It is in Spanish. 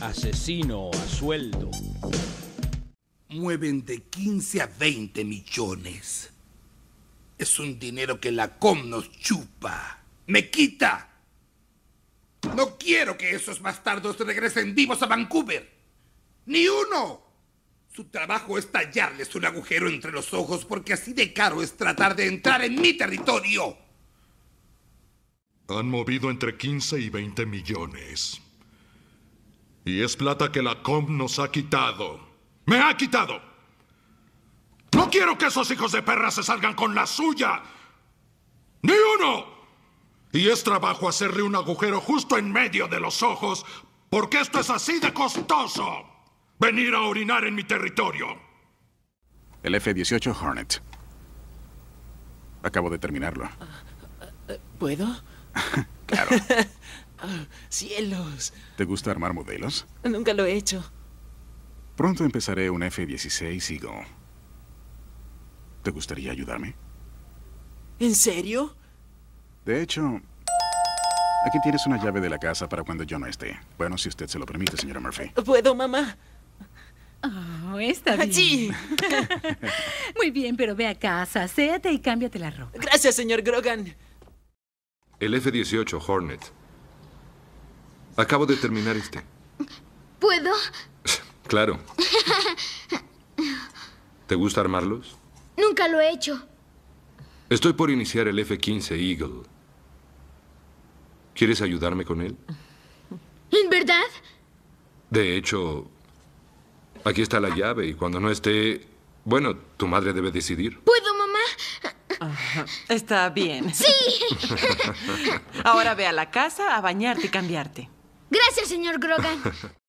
asesino a sueldo. Mueven de 15 a 20 millones. Es un dinero que la COM nos chupa. ¡Me quita! No quiero que esos bastardos regresen vivos a Vancouver. ¡Ni uno! Su trabajo es tallarles un agujero entre los ojos porque así de caro es tratar de entrar en mi territorio. Han movido entre 15 y 20 millones. Y es plata que la COM nos ha quitado. ¡Me ha quitado! ¡No quiero que esos hijos de perra se salgan con la suya! ¡Ni uno! Y es trabajo hacerle un agujero justo en medio de los ojos, porque esto es así de costoso. Venir a orinar en mi territorio. El F-18 Hornet. Acabo de terminarlo. ¿Puedo? claro. ¡Cielos! ¿Te gusta armar modelos? Nunca lo he hecho. Pronto empezaré un F-16 sigo. ¿Te gustaría ayudarme? ¿En serio? De hecho, aquí tienes una llave de la casa para cuando yo no esté. Bueno, si usted se lo permite, señora Murphy. ¿Puedo, mamá? Oh, está ah, bien. Muy bien, pero ve a casa, séate y cámbiate la ropa. Gracias, señor Grogan. El F-18 Hornet Acabo de terminar este. ¿Puedo? Claro. ¿Te gusta armarlos? Nunca lo he hecho. Estoy por iniciar el F-15 Eagle. ¿Quieres ayudarme con él? ¿En verdad? De hecho, aquí está la llave y cuando no esté... Bueno, tu madre debe decidir. ¿Puedo, mamá? está bien. ¡Sí! Ahora ve a la casa a bañarte y cambiarte. Gracias, señor Grogan.